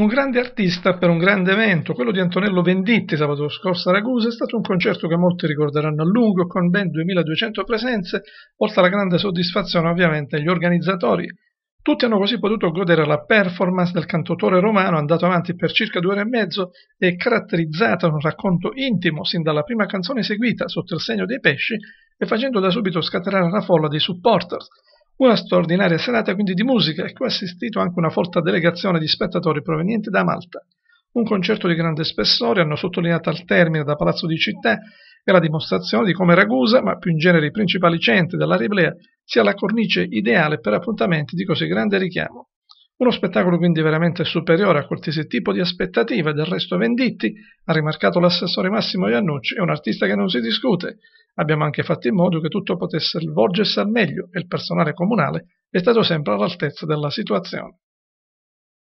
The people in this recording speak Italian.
Un grande artista per un grande evento, quello di Antonello Venditti sabato scorso a Ragusa, è stato un concerto che molti ricorderanno a lungo, con ben 2200 presenze, oltre alla grande soddisfazione ovviamente agli organizzatori. Tutti hanno così potuto godere la performance del cantautore romano andato avanti per circa due ore e mezzo e caratterizzata da un racconto intimo sin dalla prima canzone eseguita sotto il segno dei pesci e facendo da subito scatenare la folla dei supporters una straordinaria serata quindi di musica e qui ha assistito anche una forte delegazione di spettatori provenienti da Malta. Un concerto di grande spessore, hanno sottolineato al termine da Palazzo di Città, è la dimostrazione di come Ragusa, ma più in genere i principali centri della Riblea, sia la cornice ideale per appuntamenti di così grande richiamo. Uno spettacolo quindi veramente superiore a qualsiasi tipo di aspettativa, del resto Venditti, ha rimarcato l'assessore Massimo Iannucci, è un artista che non si discute, Abbiamo anche fatto in modo che tutto potesse svolgersi al meglio e il personale comunale è stato sempre all'altezza della situazione.